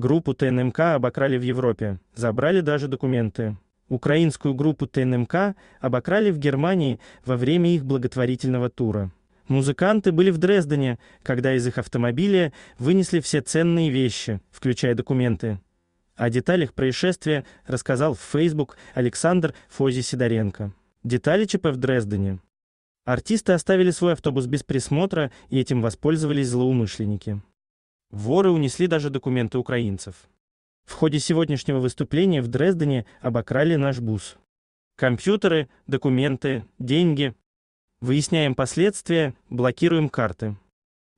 Группу ТНМК обокрали в Европе, забрали даже документы. Украинскую группу ТНМК обокрали в Германии во время их благотворительного тура. Музыканты были в Дрездене, когда из их автомобиля вынесли все ценные вещи, включая документы. О деталях происшествия рассказал в Facebook Александр Фози Сидоренко. Детали ЧП в Дрездене. Артисты оставили свой автобус без присмотра, и этим воспользовались злоумышленники. Воры унесли даже документы украинцев. В ходе сегодняшнего выступления в Дрездене обокрали наш бус. Компьютеры, документы, деньги. Выясняем последствия, блокируем карты.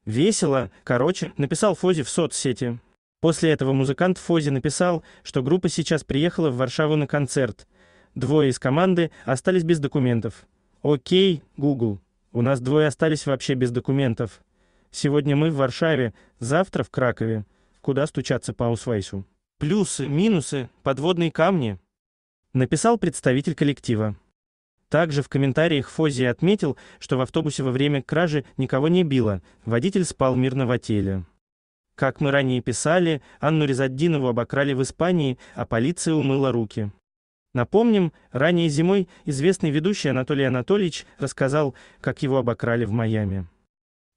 Весело, короче, написал Фози в соцсети. После этого музыкант Фози написал, что группа сейчас приехала в Варшаву на концерт. Двое из команды остались без документов. Окей, Google. У нас двое остались вообще без документов. Сегодня мы в Варшаве, завтра в Кракове. Куда стучаться по Аусвайсу? Плюсы, минусы, подводные камни. Написал представитель коллектива. Также в комментариях Фози отметил, что в автобусе во время кражи никого не било, водитель спал мирно в отеле. Как мы ранее писали, Анну Резаддинову обокрали в Испании, а полиция умыла руки. Напомним, ранее зимой известный ведущий Анатолий Анатольевич рассказал, как его обокрали в Майами.